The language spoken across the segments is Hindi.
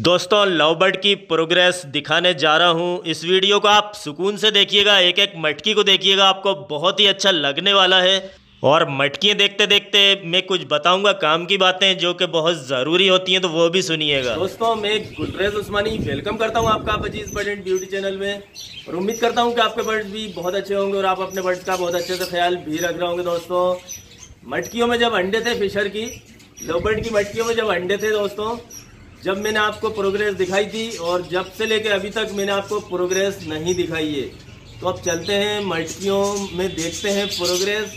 दोस्तों लव बर्ड की प्रोग्रेस दिखाने जा रहा हूं इस वीडियो को आप सुकून से देखिएगा एक एक मटकी को देखिएगा आपको बहुत ही अच्छा लगने वाला है और मटकियाँ देखते देखते मैं कुछ बताऊंगा काम की बातें जो कि बहुत ज़रूरी होती हैं तो वो भी सुनिएगा दोस्तों मैं गुलरेज उस्मानी वेलकम करता हूं आपका Aziz bird and beauty channel में और उम्मीद करता हूं कि आपके बर्ड्स भी बहुत अच्छे होंगे और आप अपने बर्ड्स का बहुत अच्छे से ख्याल भी रख रहे होंगे दोस्तों मटकियों में जब अंडे थे फिशर की लोबर्ड की मटकियों में जब अंडे थे दोस्तों जब मैंने आपको प्रोग्रेस दिखाई थी और जब से लेके अभी तक मैंने आपको प्रोग्रेस नहीं दिखाई है तो अब चलते हैं मल्टियों में देखते हैं प्रोग्रेस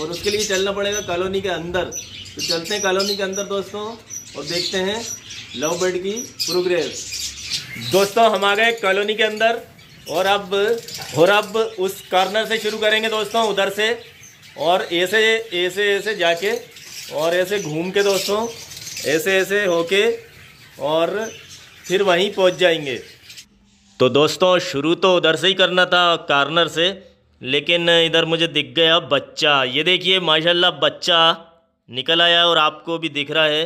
और उसके लिए चलना पड़ेगा कॉलोनी के अंदर तो चलते हैं कॉलोनी के अंदर दोस्तों और देखते हैं लव बर्ड की प्रोग्रेस दोस्तों हम आ गए कॉलोनी के अंदर और अब और अब उस कॉर्नर से शुरू करेंगे दोस्तों उधर से और ऐसे ऐसे ऐसे जाके और ऐसे घूम के दोस्तों ऐसे ऐसे होके और फिर वहीं पहुंच जाएंगे तो दोस्तों शुरू तो उधर से ही करना था कार्नर से लेकिन इधर मुझे दिख गया बच्चा ये देखिए माशाल्लाह बच्चा निकल आया और आपको भी दिख रहा है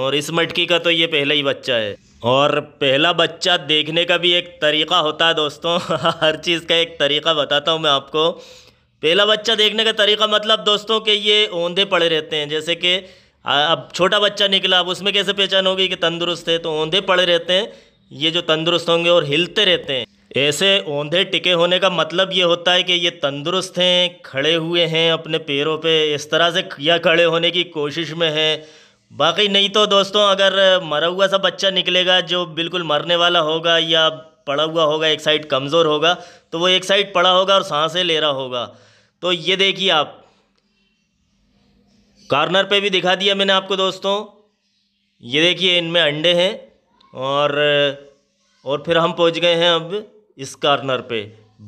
और इस मटकी का तो ये पहला ही बच्चा है और पहला बच्चा देखने का भी एक तरीक़ा होता है दोस्तों हर चीज़ का एक तरीक़ा बताता हूँ मैं आपको पहला बच्चा देखने का तरीका मतलब दोस्तों के ये ओंधे पड़े रहते हैं जैसे कि अब छोटा बच्चा निकला अब उसमें कैसे पहचान होगी कि तंदुरुस्त है तो औंधे पड़े रहते हैं ये जो तंदुरुस्त होंगे और हिलते रहते हैं ऐसे औंधे टिके होने का मतलब ये होता है कि ये तंदुरुस्त हैं खड़े हुए हैं अपने पैरों पे इस तरह से या खड़े होने की कोशिश में हैं बाकी नहीं तो दोस्तों अगर मरा हुआ सा बच्चा निकलेगा जो बिल्कुल मरने वाला होगा या पड़ा हुआ होगा एक साइड कमज़ोर होगा तो वो एक साइड पड़ा होगा और सांसें ले रहा होगा तो ये देखिए आप कार्नर पे भी दिखा दिया मैंने आपको दोस्तों ये देखिए इनमें अंडे हैं और और फिर हम पहुंच गए हैं अब इस कार्नर पे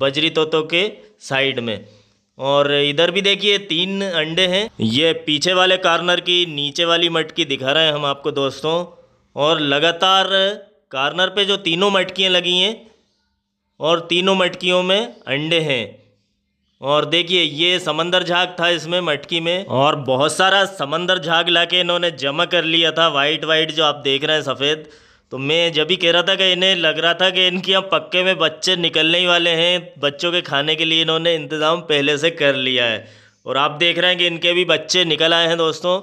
बजरी तोतों के साइड में और इधर भी देखिए तीन अंडे हैं ये पीछे वाले कार्नर की नीचे वाली मटकी दिखा रहे हैं हम आपको दोस्तों और लगातार कार्नर पे जो तीनों मटकियाँ लगी हैं और तीनों मटकियों में अंडे हैं और देखिए ये समंदर झाग था इसमें मटकी में और बहुत सारा समंदर झाग ला के इन्होंने जमा कर लिया था वाइट वाइट जो आप देख रहे हैं सफ़ेद तो मैं जब भी कह रहा था कि इन्हें लग रहा था कि इनके यहाँ पक्के में बच्चे निकलने ही वाले हैं बच्चों के खाने के लिए इन्होंने इंतज़ाम पहले से कर लिया है और आप देख रहे हैं कि इनके भी बच्चे निकल आए हैं दोस्तों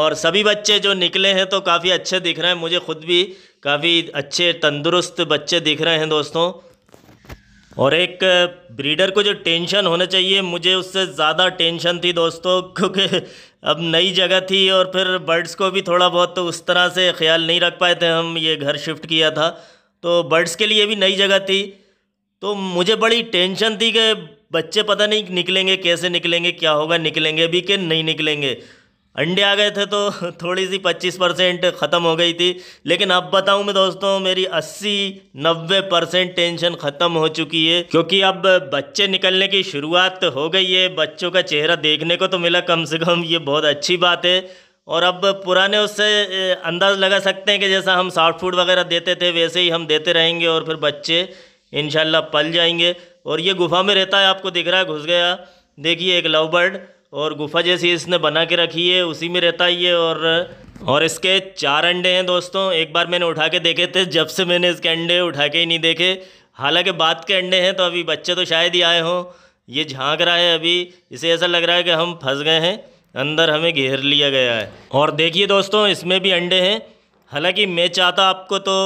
और सभी बच्चे जो निकले हैं तो काफ़ी अच्छे दिख रहे हैं मुझे खुद भी काफ़ी अच्छे तंदुरुस्त बच्चे दिख रहे हैं दोस्तों और एक ब्रीडर को जो टेंशन होना चाहिए मुझे उससे ज़्यादा टेंशन थी दोस्तों क्योंकि अब नई जगह थी और फिर बर्ड्स को भी थोड़ा बहुत तो उस तरह से ख्याल नहीं रख पाए थे हम ये घर शिफ्ट किया था तो बर्ड्स के लिए भी नई जगह थी तो मुझे बड़ी टेंशन थी कि बच्चे पता नहीं निकलेंगे कैसे निकलेंगे क्या होगा निकलेंगे भी कि नहीं निकलेंगे अंडे आ गए थे तो थोड़ी सी 25 परसेंट ख़त्म हो गई थी लेकिन अब बताऊं मैं दोस्तों मेरी 80 90 परसेंट टेंशन ख़त्म हो चुकी है क्योंकि अब बच्चे निकलने की शुरुआत हो गई है बच्चों का चेहरा देखने को तो मिला कम से कम ये बहुत अच्छी बात है और अब पुराने उससे अंदाज़ लगा सकते हैं कि जैसा हम सॉफ्ट फूड वगैरह देते थे वैसे ही हम देते रहेंगे और फिर बच्चे इन पल जाएंगे और ये गुफा में रहता है आपको दिख रहा है घुस गया देखिए एक लव बर्ड और गुफा जैसी इसने बना के रखी है उसी में रहता ही है और और इसके चार अंडे हैं दोस्तों एक बार मैंने उठा के देखे थे जब से मैंने इसके अंडे उठा के ही नहीं देखे हालांकि बात के अंडे हैं तो अभी बच्चे तो शायद ही आए हों ये झांक रहा है अभी इसे ऐसा लग रहा है कि हम फंस गए हैं अंदर हमें घेर लिया गया है और देखिए दोस्तों इसमें भी अंडे हैं हालांकि मैं चाहता आपको तो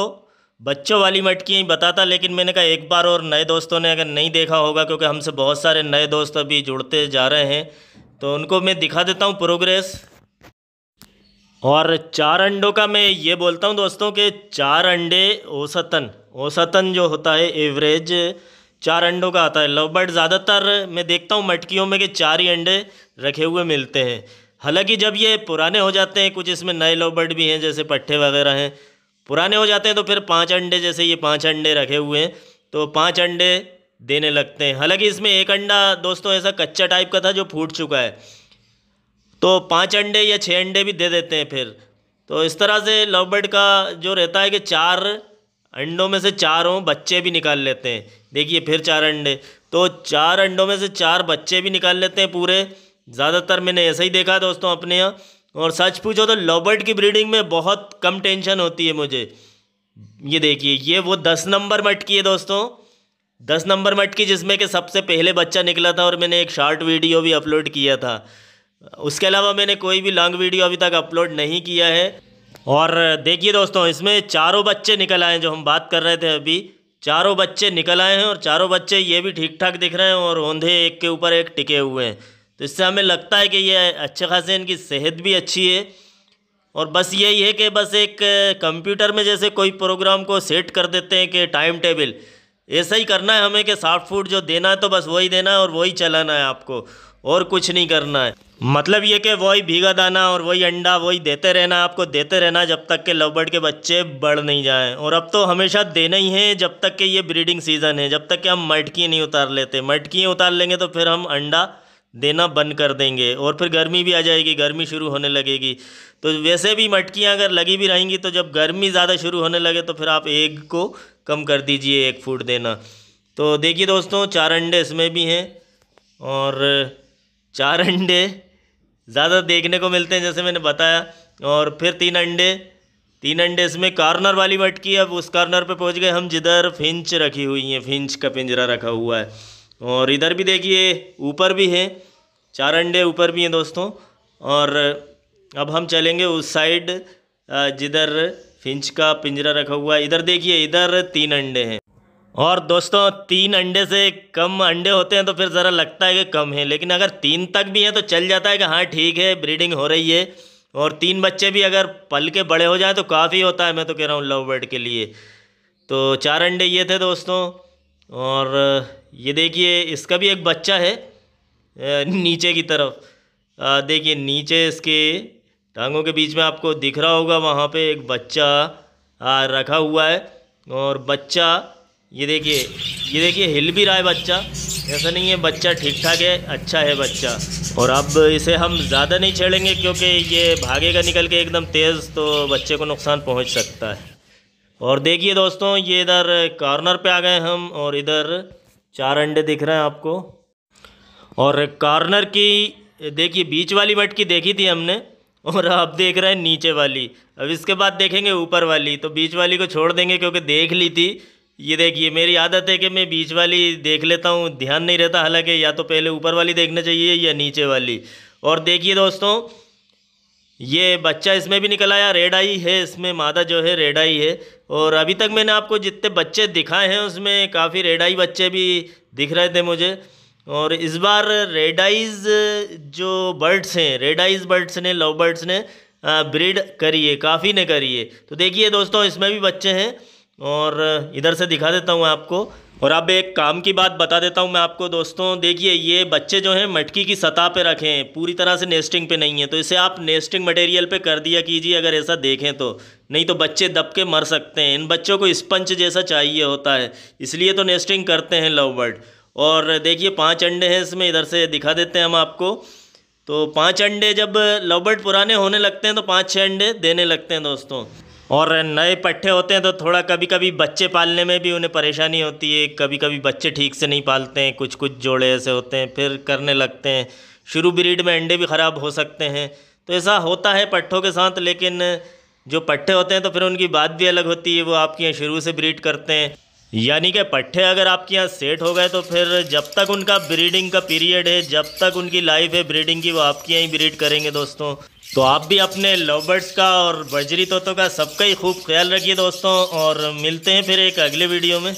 बच्चों वाली मटकी ही बताता लेकिन मैंने कहा एक बार और नए दोस्तों ने अगर नहीं देखा होगा क्योंकि हमसे बहुत सारे नए दोस्त अभी जुड़ते जा रहे हैं तो उनको मैं दिखा देता हूँ प्रोग्रेस और चार अंडों का मैं ये बोलता हूँ दोस्तों कि चार अंडे औसतन औसतन जो होता है एवरेज चार अंडों का आता है लव बर्ड ज़्यादातर मैं देखता हूँ मटकियों में कि चार ही अंडे रखे हुए मिलते हैं हालांकि जब ये पुराने हो जाते हैं कुछ इसमें नए लव बर्ड भी हैं जैसे पट्ठे वगैरह हैं पुराने हो जाते हैं तो फिर पाँच अंडे जैसे ये पाँच अंडे रखे हुए हैं तो पाँच अंडे देने लगते हैं हालांकि इसमें एक अंडा दोस्तों ऐसा कच्चा टाइप का था जो फूट चुका है तो पाँच अंडे या छः अंडे भी दे देते हैं फिर तो इस तरह से लव बर्ड का जो रहता है कि चार अंडों में से चारों बच्चे भी निकाल लेते हैं देखिए फिर चार अंडे तो चार अंडों में से चार बच्चे भी निकाल लेते हैं पूरे ज़्यादातर मैंने ऐसा ही देखा दोस्तों अपने यहाँ और सच पूछो तो लॉबर्ड की ब्रीडिंग में बहुत कम टेंशन होती है मुझे ये देखिए ये वो दस नंबर मटकी है दोस्तों दस नंबर मटकी जिसमें कि सबसे पहले बच्चा निकला था और मैंने एक शॉर्ट वीडियो भी अपलोड किया था उसके अलावा मैंने कोई भी लॉन्ग वीडियो अभी तक अपलोड नहीं किया है और देखिए दोस्तों इसमें चारों बच्चे निकल आए हैं जो हम बात कर रहे थे अभी चारों बच्चे निकल आए हैं और चारों बच्चे ये भी ठीक ठाक दिख रहे हैं और ओंधे एक के ऊपर एक टिके हुए हैं तो इससे हमें लगता है कि ये अच्छे खासे इनकी सेहत भी अच्छी है और बस यही है कि बस एक कंप्यूटर में जैसे कोई प्रोग्राम को सेट कर देते हैं कि टाइम टेबल ऐसा ही करना है हमें कि सॉफ्ट फूड जो देना है तो बस वही देना है और वही चलाना है आपको और कुछ नहीं करना है मतलब ये कि वही भीगा दाना और वही अंडा वही देते रहना आपको देते रहना जब तक के लवबर्ड के बच्चे बढ़ नहीं जाएं और अब तो हमेशा देना ही है जब तक के ये ब्रीडिंग सीज़न है जब तक के हम मटकी नहीं उतार लेते मटकी उतार लेंगे तो फिर हम अंडा देना बंद कर देंगे और फिर गर्मी भी आ जाएगी गर्मी शुरू होने लगेगी तो वैसे भी मटकियाँ अगर लगी भी रहेंगी तो जब गर्मी ज़्यादा शुरू होने लगे तो फिर आप एग को कम कर दीजिए एक फूट देना तो देखिए दोस्तों चार अंडे इसमें भी हैं और चार अंडे ज़्यादा देखने को मिलते हैं जैसे मैंने बताया और फिर तीन अंडे तीन अंडे इसमें कार्नर वाली मटकी अब उस कार्नर पर पहुँच गए हम जिधर फिंच रखी हुई हैं फिंच का पिंजरा रखा हुआ है और इधर भी देखिए ऊपर भी है चार अंडे ऊपर भी हैं दोस्तों और अब हम चलेंगे उस साइड जिधर फिंच का पिंजरा रखा हुआ है इधर देखिए इधर तीन अंडे हैं और दोस्तों तीन अंडे से कम अंडे होते हैं तो फिर ज़रा लगता है कि कम है लेकिन अगर तीन तक भी हैं तो चल जाता है कि हाँ ठीक है ब्रीडिंग हो रही है और तीन बच्चे भी अगर पल के बड़े हो जाएँ तो काफ़ी होता है मैं तो कह रहा हूँ लव बर्ड के लिए तो चार अंडे ये थे दोस्तों और ये देखिए इसका भी एक बच्चा है नीचे की तरफ देखिए नीचे इसके टांगों के बीच में आपको दिख रहा होगा वहाँ पे एक बच्चा आ, रखा हुआ है और बच्चा ये देखिए ये देखिए हिल भी रहा है बच्चा ऐसा नहीं है बच्चा ठीक ठाक है अच्छा है बच्चा और अब इसे हम ज़्यादा नहीं छेड़ेंगे क्योंकि ये भागेगा निकल के एकदम तेज़ तो बच्चे को नुकसान पहुँच सकता है और देखिए दोस्तों ये इधर कॉर्नर पे आ गए हम और इधर चार अंडे दिख रहे हैं आपको और कॉर्नर की देखिए बीच वाली मटकी देखी थी हमने और आप देख रहे हैं नीचे वाली अब इसके बाद देखेंगे ऊपर वाली तो बीच वाली को छोड़ देंगे क्योंकि देख ली थी ये देखिए मेरी आदत है कि मैं बीच वाली देख लेता हूँ ध्यान नहीं रहता हालांकि या तो पहले ऊपर वाली देखना चाहिए या नीचे वाली और देखिए दोस्तों ये बच्चा इसमें भी निकल आया रेड आई है इसमें मादा जो है रेड आई है और अभी तक मैंने आपको जितने बच्चे दिखाए हैं उसमें काफ़ी रेड आई बच्चे भी दिख रहे थे मुझे और इस बार रेड आइज जो बर्ड्स हैं रेड आइज बर्ड्स ने लव बर्ड्स ने ब्रीड करी है काफ़ी ने करी है तो देखिए दोस्तों इसमें भी बच्चे हैं और इधर से दिखा देता हूँ आपको और अब एक काम की बात बता देता हूँ मैं आपको दोस्तों देखिए ये बच्चे जो हैं मटकी की सतह पे रखें पूरी तरह से नेस्टिंग पे नहीं है तो इसे आप नेस्टिंग मटेरियल पे कर दिया कीजिए अगर ऐसा देखें तो नहीं तो बच्चे दब के मर सकते हैं इन बच्चों को स्पंच जैसा चाहिए होता है इसलिए तो नेस्टिंग करते हैं लव बर्ड और देखिए पाँच अंडे हैं इसमें इधर से दिखा देते हैं हम आपको तो पाँच अंडे जब लव बर्ड पुराने होने लगते हैं तो पाँच छः अंडे देने लगते हैं दोस्तों और नए पट्ठे होते हैं तो थोड़ा कभी कभी बच्चे पालने में भी उन्हें परेशानी होती है कभी कभी बच्चे ठीक से नहीं पालते हैं कुछ कुछ जोड़े ऐसे होते हैं फिर करने लगते हैं शुरू ब्रीड में अंडे भी ख़राब हो सकते हैं तो ऐसा होता है पट्ठों के साथ लेकिन जो पट्ठे होते हैं तो फिर उनकी बात भी अलग होती है वो आपके यहाँ शुरू से ब्रीड करते हैं यानी कि पट्ठे अगर आपके यहाँ सेट हो गए तो फिर जब तक उनका ब्रीडिंग का पीरियड है जब तक उनकी लाइफ है ब्रीडिंग की वो आपके यहाँ ही ब्रीड करेंगे दोस्तों तो आप भी अपने लवबर्ड्स का और बजरी तोतों का सबका ही खूब ख्याल रखिए दोस्तों और मिलते हैं फिर एक अगले वीडियो में